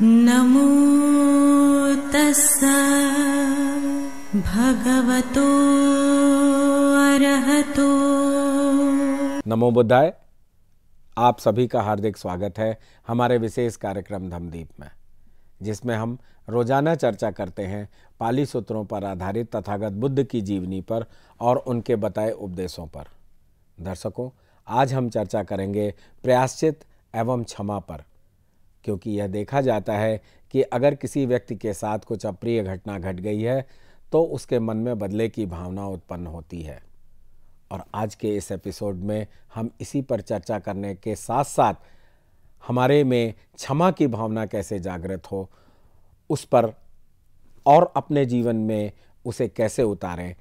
नमो तस् भगवतो अरहतो नमो बुद्धाय आप सभी का हार्दिक स्वागत है हमारे विशेष कार्यक्रम धमदीप में जिसमें हम रोजाना चर्चा करते हैं पाली सूत्रों पर आधारित तथागत बुद्ध की जीवनी पर और उनके बताए उपदेशों पर दर्शकों आज हम चर्चा करेंगे प्रयाश्चित एवं क्षमा पर क्योंकि यह देखा जाता है कि अगर किसी व्यक्ति के साथ कुछ अप्रिय घटना घट गई है तो उसके मन में बदले की भावना उत्पन्न होती है और आज के इस एपिसोड में हम इसी पर चर्चा करने के साथ साथ हमारे में क्षमा की भावना कैसे जागृत हो उस पर और अपने जीवन में उसे कैसे उतारें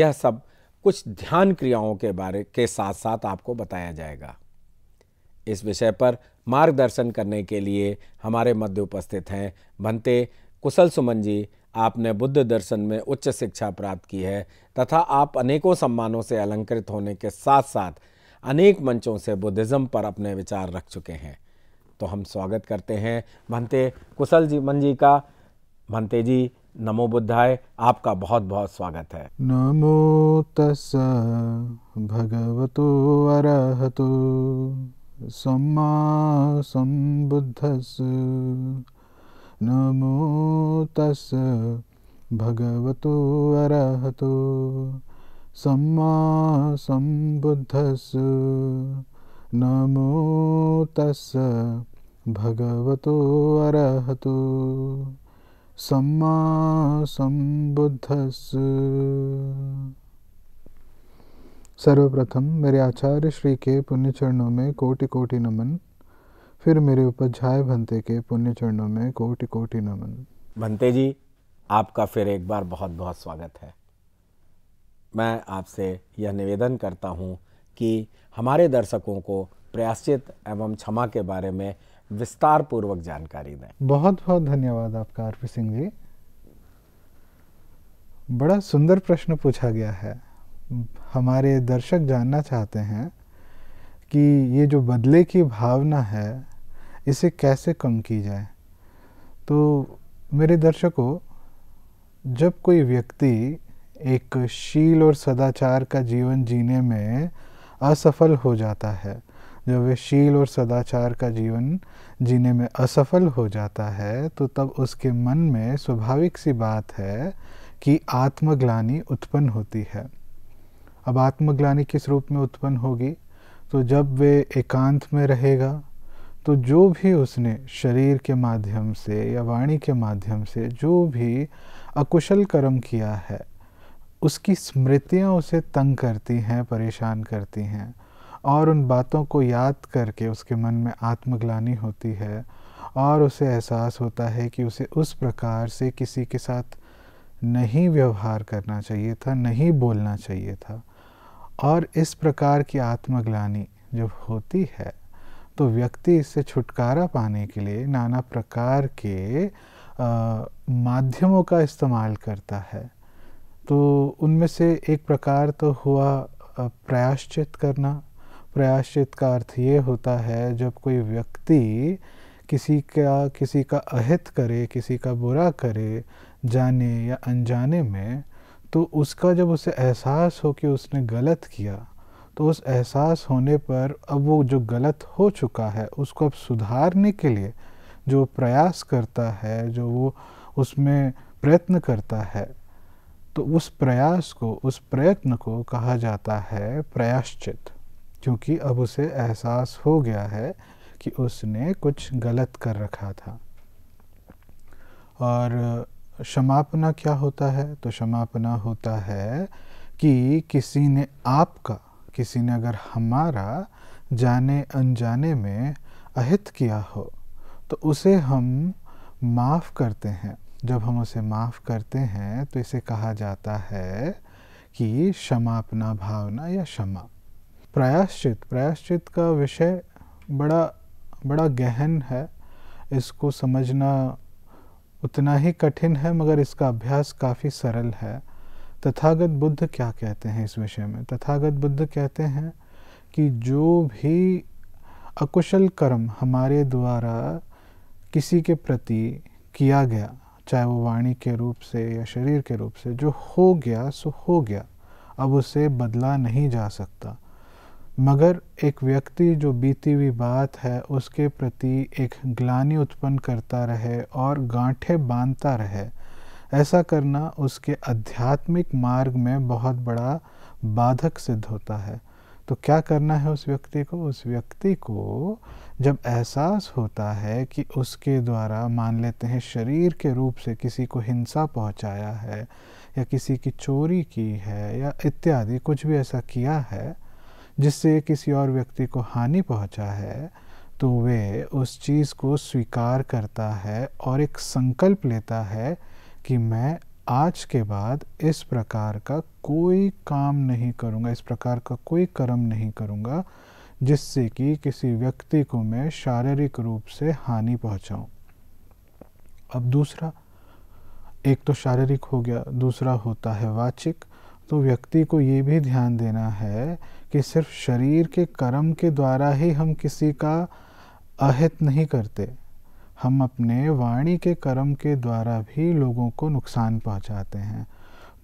यह सब कुछ ध्यान क्रियाओं के बारे के साथ साथ आपको बताया जाएगा इस विषय पर मार्गदर्शन करने के लिए हमारे मध्य उपस्थित हैं भंते कुशल सुमन जी आपने बुद्ध दर्शन में उच्च शिक्षा प्राप्त की है तथा आप अनेकों सम्मानों से अलंकृत होने के साथ साथ अनेक मंचों से बुद्धिज़्म पर अपने विचार रख चुके हैं तो हम स्वागत करते हैं भंते कुशल जी मन जी का भंते जी नमो बुद्धाय आपका बहुत बहुत स्वागत है नमो तस् भगवतो अरहतो सम्मा सम्बुद्धस् नमो तस् भगवतो अरहतो सम्मा सम्बुद्धस् नमो तस् भगवतो अरहतो सम्मा सम्बुद्धस् सर्वप्रथम मेरे आचार्य श्री के पुण्य चरणों में कोटि कोटि नमन फिर मेरे उपाध्याय भंते के पुण्य चरणों में कोटि कोटि नमन भंते जी आपका फिर एक बार बहुत बहुत स्वागत है मैं आपसे यह निवेदन करता हूँ कि हमारे दर्शकों को प्रयासित एवं क्षमा के बारे में विस्तार पूर्वक जानकारी दें बहुत बहुत धन्यवाद आपका आरपी सिंह जी बड़ा सुंदर प्रश्न पूछा गया है हमारे दर्शक जानना चाहते हैं कि ये जो बदले की भावना है इसे कैसे कम की जाए तो मेरे दर्शकों जब कोई व्यक्ति एक शील और सदाचार का जीवन जीने में असफल हो जाता है जब वे शील और सदाचार का जीवन जीने में असफल हो जाता है तो तब उसके मन में स्वाभाविक सी बात है कि आत्मग्लानी उत्पन्न होती है अब आत्मग्लानी किस रूप में उत्पन्न होगी तो जब वे एकांत में रहेगा तो जो भी उसने शरीर के माध्यम से या वाणी के माध्यम से जो भी अकुशल कर्म किया है उसकी स्मृतियाँ उसे तंग करती हैं परेशान करती हैं और उन बातों को याद करके उसके मन में आत्मग्लानी होती है और उसे एहसास होता है कि उसे उस प्रकार से किसी के साथ नहीं व्यवहार करना चाहिए था नहीं बोलना चाहिए था और इस प्रकार की आत्मग्लानी जब होती है तो व्यक्ति इससे छुटकारा पाने के लिए नाना प्रकार के आ, माध्यमों का इस्तेमाल करता है तो उनमें से एक प्रकार तो हुआ प्रयाश्चित करना प्रयाश्चित का अर्थ ये होता है जब कोई व्यक्ति किसी का किसी का अहित करे किसी का बुरा करे जाने या अनजाने में तो उसका जब उसे एहसास हो कि उसने गलत किया तो उस एहसास होने पर अब वो जो गलत हो चुका है उसको अब सुधारने के लिए जो प्रयास करता है जो वो उसमें प्रयत्न करता है तो उस प्रयास को उस प्रयत्न को कहा जाता है प्रयाश्चित क्योंकि अब उसे एहसास हो गया है कि उसने कुछ गलत कर रखा था और क्षमापना क्या होता है तो क्षमापना होता है कि किसी ने आपका किसी ने अगर हमारा जाने अनजाने में अहित किया हो तो उसे हम माफ़ करते हैं जब हम उसे माफ़ करते हैं तो इसे कहा जाता है कि क्षमापना भावना या क्षमा प्रायश्चित प्रायश्चित का विषय बड़ा बड़ा गहन है इसको समझना उतना ही कठिन है मगर इसका अभ्यास काफ़ी सरल है तथागत बुद्ध क्या कहते हैं इस विषय में तथागत बुद्ध कहते हैं कि जो भी अकुशल कर्म हमारे द्वारा किसी के प्रति किया गया चाहे वो वाणी के रूप से या शरीर के रूप से जो हो गया सो हो गया अब उसे बदला नहीं जा सकता मगर एक व्यक्ति जो बीती हुई बात है उसके प्रति एक ग्लानि उत्पन्न करता रहे और गांठे बांधता रहे ऐसा करना उसके आध्यात्मिक मार्ग में बहुत बड़ा बाधक सिद्ध होता है तो क्या करना है उस व्यक्ति को उस व्यक्ति को जब एहसास होता है कि उसके द्वारा मान लेते हैं शरीर के रूप से किसी को हिंसा पहुंचाया है या किसी की चोरी की है या इत्यादि कुछ भी ऐसा किया है जिससे किसी और व्यक्ति को हानि पहुंचा है तो वे उस चीज़ को स्वीकार करता है और एक संकल्प लेता है कि मैं आज के बाद इस प्रकार का कोई काम नहीं करूँगा इस प्रकार का कोई कर्म नहीं करूँगा जिससे कि किसी व्यक्ति को मैं शारीरिक रूप से हानि पहुँचाऊँ अब दूसरा एक तो शारीरिक हो गया दूसरा होता है वाचिक तो व्यक्ति को ये भी ध्यान देना है कि सिर्फ शरीर के कर्म के द्वारा ही हम किसी का अहित नहीं करते हम अपने वाणी के कर्म के द्वारा भी लोगों को नुकसान पहुंचाते हैं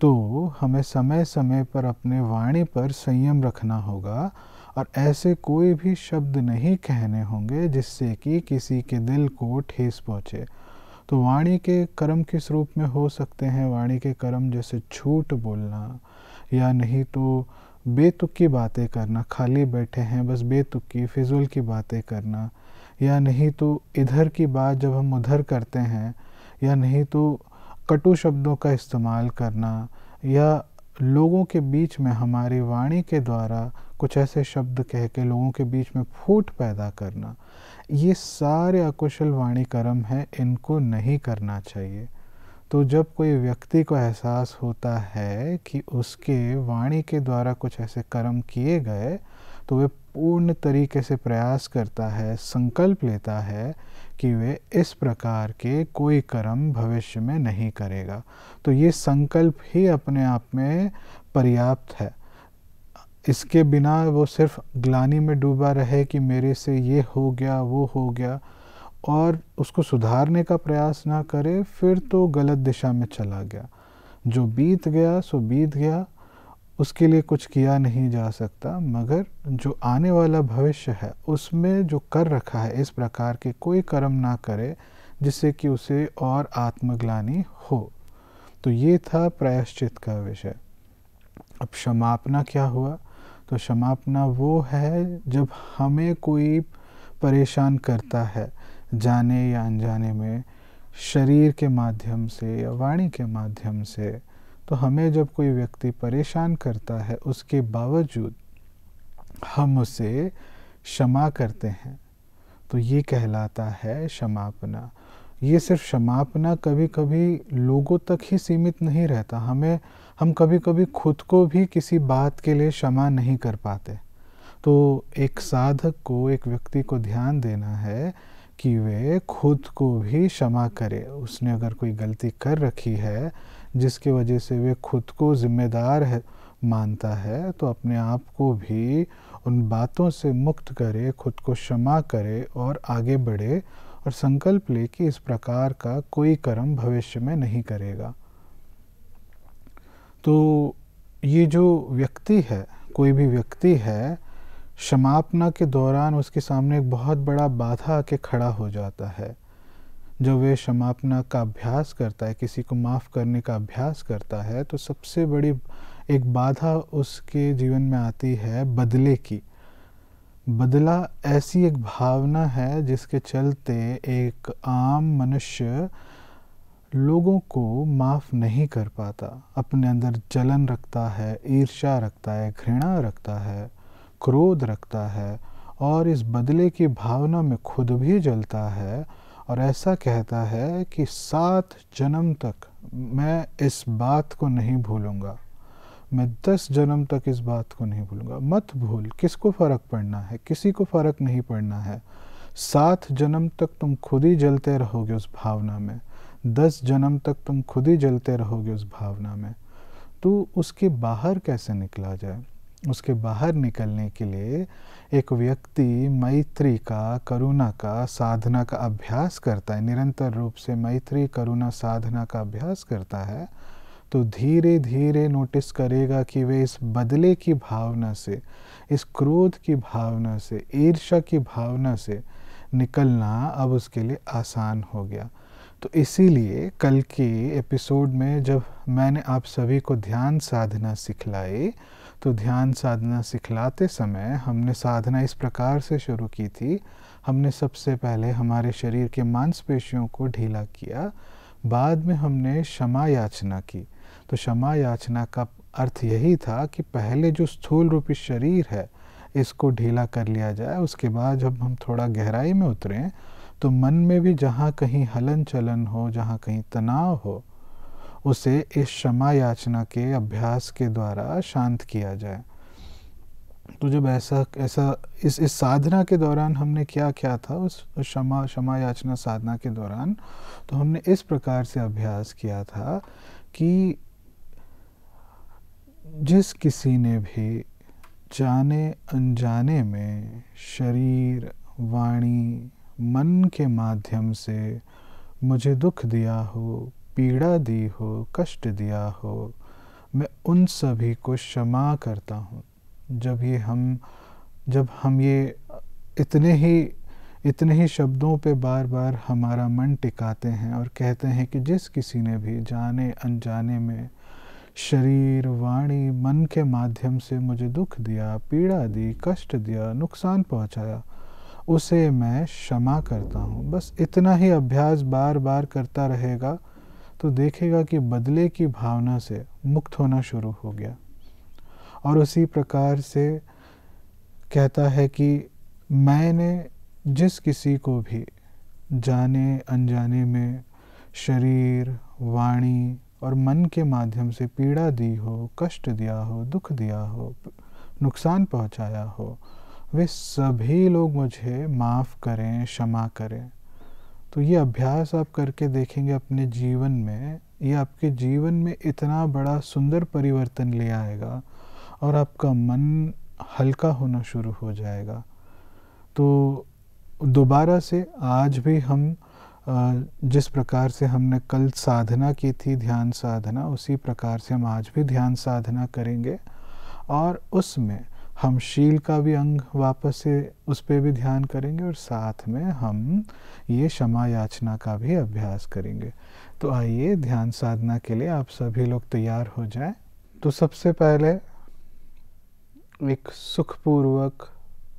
तो हमें समय समय पर अपने वाणी पर संयम रखना होगा और ऐसे कोई भी शब्द नहीं कहने होंगे जिससे कि किसी के दिल को ठेस पहुँचे तो वाणी के कर्म किस रूप में हो सकते हैं वाणी के कर्म जैसे झूठ बोलना या नहीं तो बेतुक्की बातें करना खाली बैठे हैं बस बेतुक्की फिजूल की बातें करना या नहीं तो इधर की बात जब हम उधर करते हैं या नहीं तो कटु शब्दों का इस्तेमाल करना या लोगों के बीच में हमारी वाणी के द्वारा कुछ ऐसे शब्द कह के लोगों के बीच में फूट पैदा करना ये सारे अकुशल वाणी कर्म हैं इनको नहीं करना चाहिए तो जब कोई व्यक्ति को एहसास होता है कि उसके वाणी के द्वारा कुछ ऐसे कर्म किए गए तो वे पूर्ण तरीके से प्रयास करता है संकल्प लेता है कि वे इस प्रकार के कोई कर्म भविष्य में नहीं करेगा तो ये संकल्प ही अपने आप में पर्याप्त है इसके बिना वो सिर्फ ग्लानी में डूबा रहे कि मेरे से ये हो गया वो हो गया और उसको सुधारने का प्रयास ना करे फिर तो गलत दिशा में चला गया जो बीत गया सो बीत गया उसके लिए कुछ किया नहीं जा सकता मगर जो आने वाला भविष्य है उसमें जो कर रखा है इस प्रकार के कोई कर्म ना करे जिससे कि उसे और आत्मग्लानी हो तो ये था प्रायश्चित का विषय अब क्षमापना क्या हुआ तो क्षमापना वो है जब हमें कोई परेशान करता है जाने या अनजाने में शरीर के माध्यम से या वाणी के माध्यम से तो हमें जब कोई व्यक्ति परेशान करता है उसके बावजूद हम उसे क्षमा करते हैं तो ये कहलाता है क्षमापना ये सिर्फ क्षमापना कभी कभी लोगों तक ही सीमित नहीं रहता हमें हम कभी कभी खुद को भी किसी बात के लिए क्षमा नहीं कर पाते तो एक साधक को एक व्यक्ति को ध्यान देना है कि वे खुद को भी क्षमा करे उसने अगर कोई गलती कर रखी है जिसके वजह से वे खुद को जिम्मेदार है मानता है तो अपने आप को भी उन बातों से मुक्त करे खुद को क्षमा करे और आगे बढ़े और संकल्प ले कि इस प्रकार का कोई कर्म भविष्य में नहीं करेगा तो ये जो व्यक्ति है कोई भी व्यक्ति है क्षमापना के दौरान उसके सामने एक बहुत बड़ा बाधा आके खड़ा हो जाता है जब वे क्षमापना का अभ्यास करता है किसी को माफ़ करने का अभ्यास करता है तो सबसे बड़ी एक बाधा उसके जीवन में आती है बदले की बदला ऐसी एक भावना है जिसके चलते एक आम मनुष्य लोगों को माफ़ नहीं कर पाता अपने अंदर जलन रखता है ईर्ष्या रखता है घृणा रखता है क्रोध रखता है और इस बदले की भावना में खुद भी जलता है और ऐसा कहता है कि सात जन्म तक मैं इस बात को नहीं भूलूंगा मैं दस जन्म तक इस बात को नहीं भूलूंगा मत भूल किसको फ़र्क पड़ना है किसी को फ़र्क नहीं पड़ना है सात जन्म तक तुम खुद ही जलते रहोगे उस भावना में दस जन्म तक तुम खुद ही जलते रहोगे उस भावना में तो उसके बाहर कैसे निकला जाए उसके बाहर निकलने के लिए एक व्यक्ति मैत्री का करुणा का साधना का अभ्यास करता है निरंतर रूप से मैत्री करुणा साधना का अभ्यास करता है तो धीरे धीरे नोटिस करेगा कि वे इस बदले की भावना से इस क्रोध की भावना से ईर्ष्या की भावना से निकलना अब उसके लिए आसान हो गया तो इसीलिए कल के एपिसोड में जब मैंने आप सभी को ध्यान साधना सिखलाई तो ध्यान साधना सिखलाते समय हमने साधना इस प्रकार से शुरू की थी हमने सबसे पहले हमारे शरीर के मांसपेशियों को ढीला किया बाद में हमने क्षमा याचना की तो क्षमा याचना का अर्थ यही था कि पहले जो स्थूल रूपी शरीर है इसको ढीला कर लिया जाए उसके बाद जब हम थोड़ा गहराई में उतरें तो मन में भी जहाँ कहीं हलन चलन हो जहाँ कहीं तनाव हो उसे इस क्षमा याचना के अभ्यास के द्वारा शांत किया जाए तो जब ऐसा ऐसा इस इस साधना के दौरान हमने क्या क्या था उस क्षमा क्षमा याचना साधना के दौरान तो हमने इस प्रकार से अभ्यास किया था कि जिस किसी ने भी जाने अनजाने में शरीर वाणी मन के माध्यम से मुझे दुख दिया हो पीड़ा दी हो कष्ट दिया हो मैं उन सभी को क्षमा करता हूँ जब ये हम जब हम ये इतने ही इतने ही शब्दों पे बार बार हमारा मन टिकाते हैं और कहते हैं कि जिस किसी ने भी जाने अनजाने में शरीर वाणी मन के माध्यम से मुझे दुख दिया पीड़ा दी कष्ट दिया नुकसान पहुंचाया उसे मैं क्षमा करता हूँ बस इतना ही अभ्यास बार बार करता रहेगा तो देखेगा कि बदले की भावना से मुक्त होना शुरू हो गया और उसी प्रकार से कहता है कि मैंने जिस किसी को भी जाने अनजाने में शरीर वाणी और मन के माध्यम से पीड़ा दी हो कष्ट दिया हो दुख दिया हो नुकसान पहुंचाया हो वे सभी लोग मुझे माफ़ करें क्षमा करें तो ये अभ्यास आप करके देखेंगे अपने जीवन में ये आपके जीवन में इतना बड़ा सुंदर परिवर्तन ले आएगा और आपका मन हल्का होना शुरू हो जाएगा तो दोबारा से आज भी हम जिस प्रकार से हमने कल साधना की थी ध्यान साधना उसी प्रकार से हम आज भी ध्यान साधना करेंगे और उसमें हम शील का भी अंग वापस से उस पर भी ध्यान करेंगे और साथ में हम ये क्षमा याचना का भी अभ्यास करेंगे तो आइए ध्यान साधना के लिए आप सभी लोग तैयार हो जाएं तो सबसे पहले एक सुखपूर्वक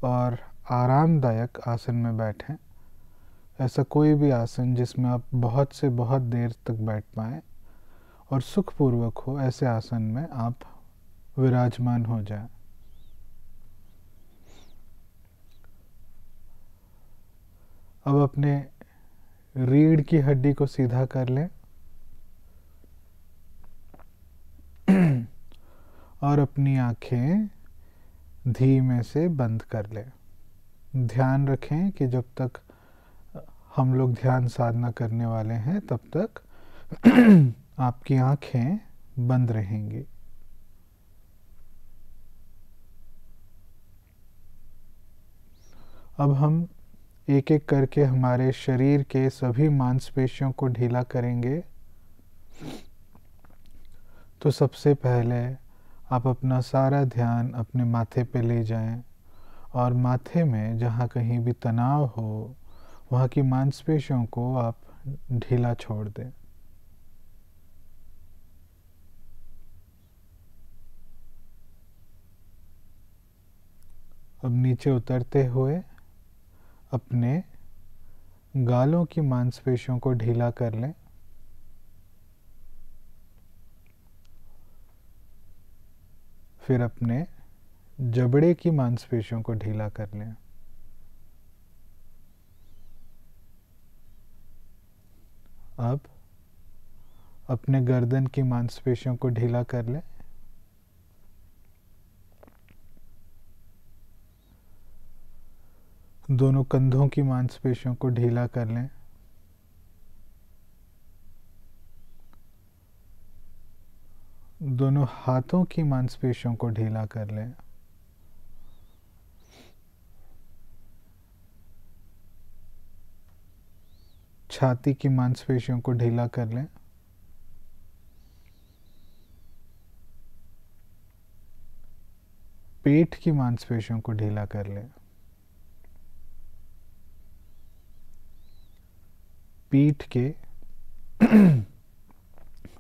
और आरामदायक आसन में बैठें ऐसा कोई भी आसन जिसमें आप बहुत से बहुत देर तक बैठ पाए और सुखपूर्वक हो ऐसे आसन में आप विराजमान हो जाएं अब अपने रीढ़ की हड्डी को सीधा कर लें और अपनी आंखें धीमे से बंद कर लें ध्यान रखें कि जब तक हम लोग ध्यान साधना करने वाले हैं तब तक आपकी आंखें बंद रहेंगी अब हम एक एक करके हमारे शरीर के सभी मांसपेशियों को ढीला करेंगे तो सबसे पहले आप अपना सारा ध्यान अपने माथे पे ले जाएं और माथे में जहाँ कहीं भी तनाव हो वहाँ की मांसपेशियों को आप ढीला छोड़ दें अब नीचे उतरते हुए अपने गालों की मांसपेशियों को ढीला कर लें फिर अपने जबड़े की मांसपेशियों को ढीला कर लें अब अपने गर्दन की मांसपेशियों को ढीला कर लें दोनों कंधों की मांसपेशियों को ढीला कर लें दोनों हाथों की मांसपेशियों को ढीला कर लें छाती की मांसपेशियों को ढीला कर लें पेट की मांसपेशियों को ढीला कर लें पीठ के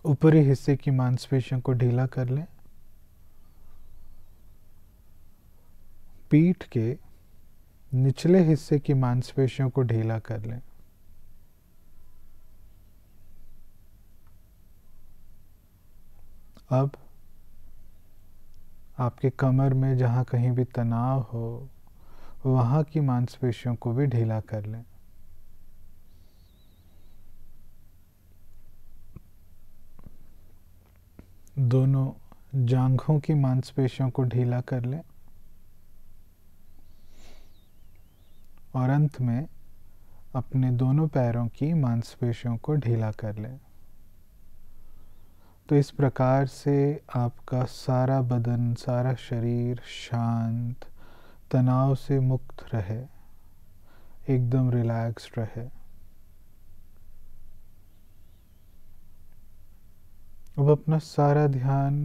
ऊपरी हिस्से की मांसपेशियों को ढीला कर लें पीठ के निचले हिस्से की मांसपेशियों को ढीला कर लें अब आपके कमर में जहां कहीं भी तनाव हो वहां की मांसपेशियों को भी ढीला कर लें दोनों जांघों की मांसपेशियों को ढीला कर लें और अंत में अपने दोनों पैरों की मांसपेशियों को ढीला कर लें तो इस प्रकार से आपका सारा बदन सारा शरीर शांत तनाव से मुक्त रहे एकदम रिलैक्स रहे अब अपना सारा ध्यान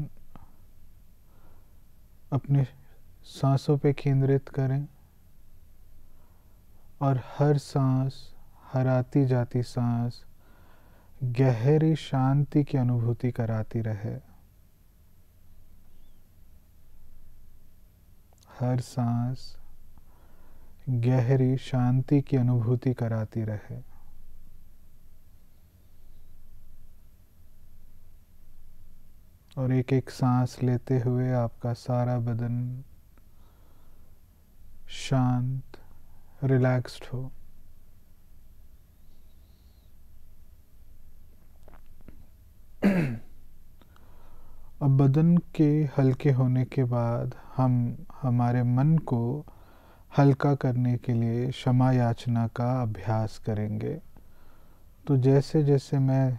अपने सांसों पे केंद्रित करें और हर सांस हर आती जाती सांस गहरी शांति की अनुभूति कराती रहे हर सांस गहरी शांति की अनुभूति कराती रहे और एक एक सांस लेते हुए आपका सारा बदन शांत रिलैक्स्ड हो अब बदन के हल्के होने के बाद हम हमारे मन को हल्का करने के लिए क्षमा याचना का अभ्यास करेंगे तो जैसे जैसे मैं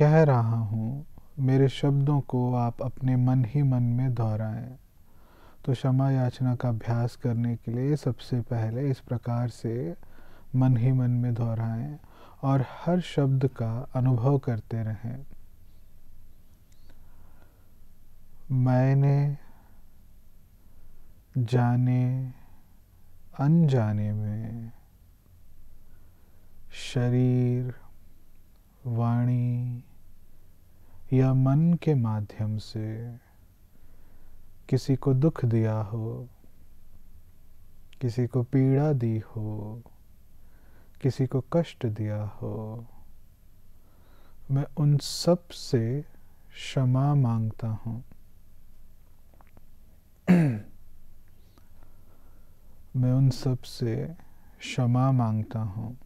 कह रहा हूँ मेरे शब्दों को आप अपने मन ही मन में दोहराएं तो क्षमा याचना का अभ्यास करने के लिए सबसे पहले इस प्रकार से मन ही मन में दोहराएं और हर शब्द का अनुभव करते रहें मैंने जाने अनजाने में शरीर वाणी या मन के माध्यम से किसी को दुख दिया हो किसी को पीड़ा दी हो किसी को कष्ट दिया हो मैं उन सब से क्षमा मांगता हूँ मैं उन सब से क्षमा मांगता हूँ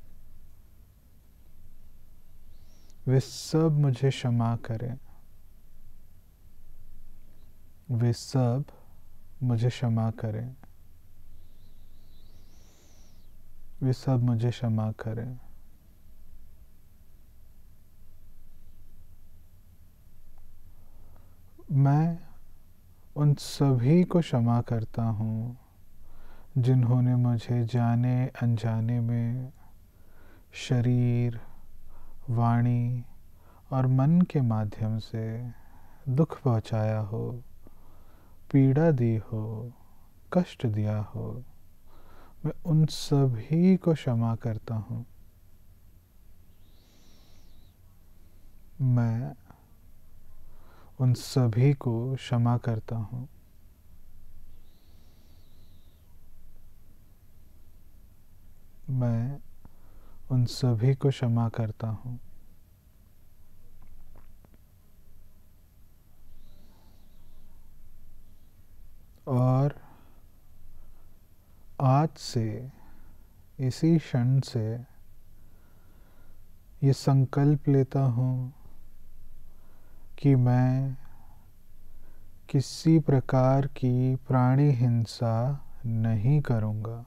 वे सब मुझे क्षमा करें वे सब मुझे क्षमा करें वे सब मुझे क्षमा करें मैं उन सभी को क्षमा करता हूँ जिन्होंने मुझे जाने अनजाने में शरीर वाणी और मन के माध्यम से दुख पहुंचाया हो पीड़ा दी हो कष्ट दिया हो मैं उन सभी को क्षमा करता हूँ मैं उन सभी को क्षमा करता हूँ मैं उन सभी को क्षमा करता हूँ और आज से इसी क्षण से ये संकल्प लेता हूँ कि मैं किसी प्रकार की प्राणी हिंसा नहीं करूँगा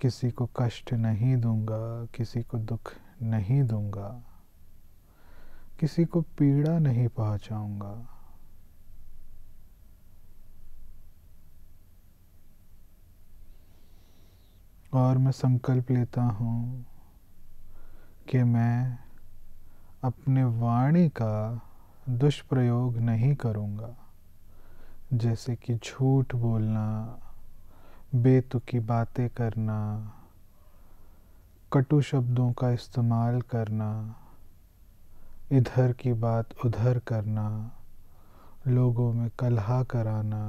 किसी को कष्ट नहीं दूंगा किसी को दुख नहीं दूंगा किसी को पीड़ा नहीं पहुंचाऊंगा और मैं संकल्प लेता हूँ कि मैं अपने वाणी का दुष्प्रयोग नहीं करूंगा जैसे कि झूठ बोलना बेतुकी बातें करना कटु शब्दों का इस्तेमाल करना इधर की बात उधर करना लोगों में कलहा कराना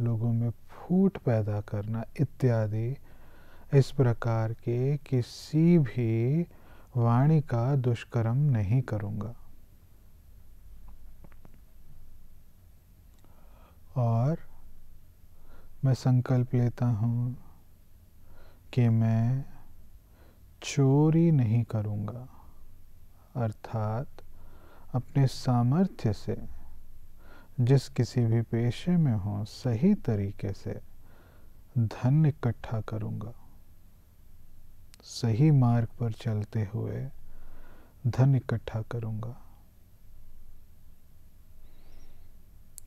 लोगों में फूट पैदा करना इत्यादि इस प्रकार के किसी भी वाणी का दुष्कर्म नहीं करूँगा और मैं संकल्प लेता हूँ कि मैं चोरी नहीं करूँगा अर्थात अपने सामर्थ्य से जिस किसी भी पेशे में हो सही तरीके से धन इकट्ठा करूँगा सही मार्ग पर चलते हुए धन इकट्ठा करूँगा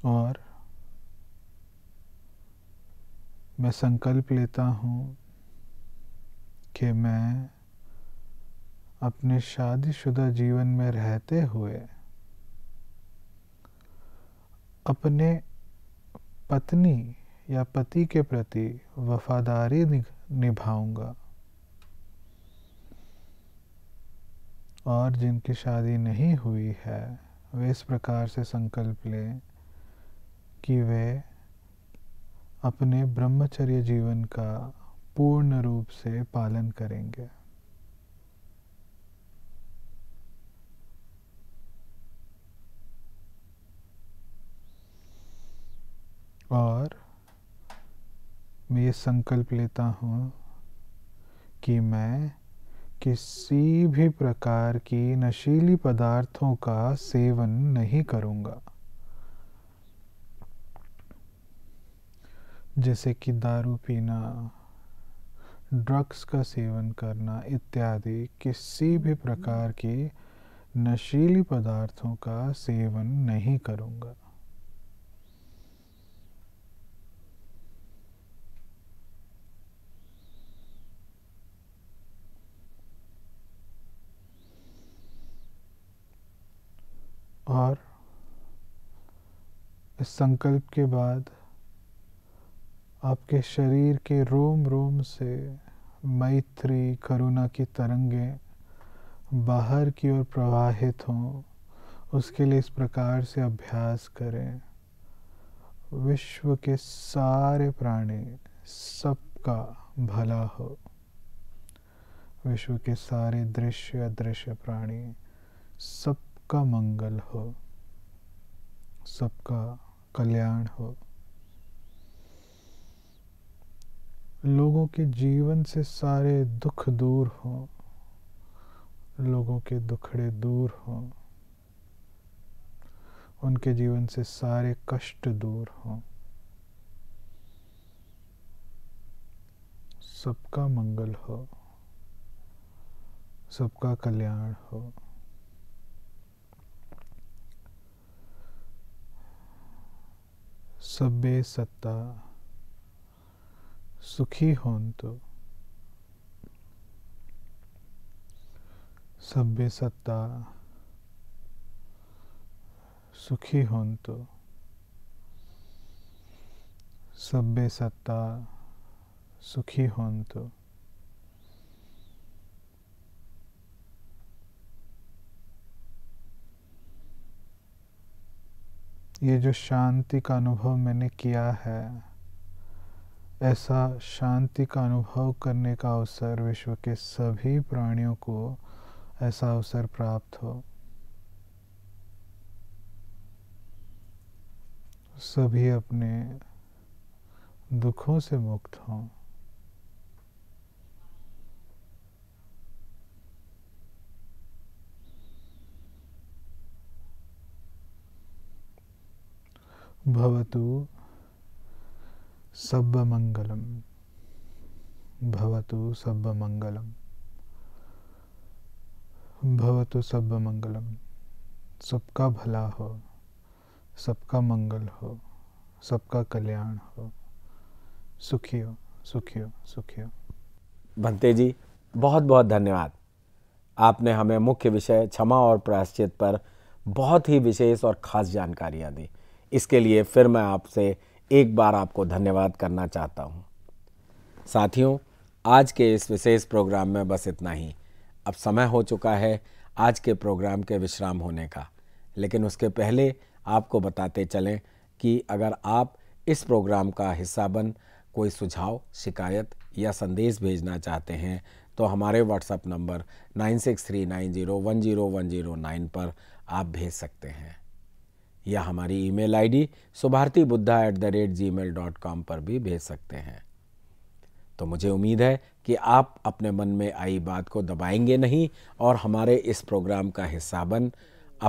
और मैं संकल्प लेता हूँ कि मैं अपने शादीशुदा जीवन में रहते हुए अपने पत्नी या पति के प्रति वफादारी निभाऊंगा और जिनकी शादी नहीं हुई है वे इस प्रकार से संकल्प लें कि वे अपने ब्रह्मचर्य जीवन का पूर्ण रूप से पालन करेंगे और मैं ये संकल्प लेता हूँ कि मैं किसी भी प्रकार की नशीली पदार्थों का सेवन नहीं करूँगा जैसे कि दारू पीना ड्रग्स का सेवन करना इत्यादि किसी भी प्रकार के नशीली पदार्थों का सेवन नहीं करूँगा और इस संकल्प के बाद आपके शरीर के रोम रोम से मैत्री करुणा की तरंगें बाहर की ओर प्रवाहित हों उसके लिए इस प्रकार से अभ्यास करें विश्व के सारे प्राणी सबका भला हो विश्व के सारे दृश्य अदृश्य प्राणी सबका मंगल हो सबका कल्याण हो लोगों के जीवन से सारे दुख दूर हों लोगों के दुखड़े दूर हों उनके जीवन से सारे कष्ट दूर हों सबका मंगल हो सबका कल्याण हो सबे सत्ता सुखी हों तो सभ्य सत्ता सुखी हों तो सभ्य सत्ता सुखी हों तो ये जो शांति का अनुभव मैंने किया है ऐसा शांति का अनुभव करने का अवसर विश्व के सभी प्राणियों को ऐसा अवसर प्राप्त हो सभी अपने दुखों से मुक्त हों भवतु सब्बमङ्गलं भवतु सब्बमङ्गलं भवतु सब्बमङ्गलं सबका भला हो सबका मंगल हो सबका कल्याण हो सुखी हो सुखी हो सुखी हो भंते जी बहुत बहुत धन्यवाद आपने हमें मुख्य विषय क्षमा और प्रायश्चित पर बहुत ही विशेष और खास जानकारियाँ दी इसके लिए फिर मैं आपसे एक बार आपको धन्यवाद करना चाहता हूँ साथियों आज के इस विशेष प्रोग्राम में बस इतना ही अब समय हो चुका है आज के प्रोग्राम के विश्राम होने का लेकिन उसके पहले आपको बताते चलें कि अगर आप इस प्रोग्राम का हिस्सा बन कोई सुझाव शिकायत या संदेश भेजना चाहते हैं तो हमारे व्हाट्सएप नंबर 9639010109 पर आप भेज सकते हैं या हमारी email ID Subharti Buddha at the rate G mail dot com पर भी भेज सकते हैं तो मुझे उम्मीद है कि आप अपने मन में आई बात को दबाएंगे नहीं और हमारे इस प्रोग्राम का हिस्सा बन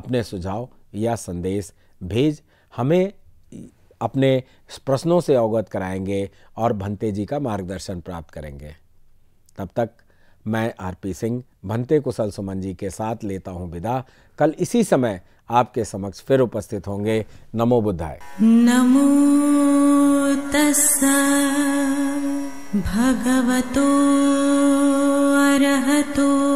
अपने सुझाव या संदेश भेज हमें अपने प्रश्नों से अवगत कराएंगे और भंते जी का मार्गदर्शन प्राप्त करेंगे तब तक मैं आरपी सिंह भंते कुशल सुमन जी के साथ लेता हूं विदा कल इसी समय आपके समक्ष फिर उपस्थित होंगे नमो बुद्धाय नमो तस्सा भगवतो अरहतो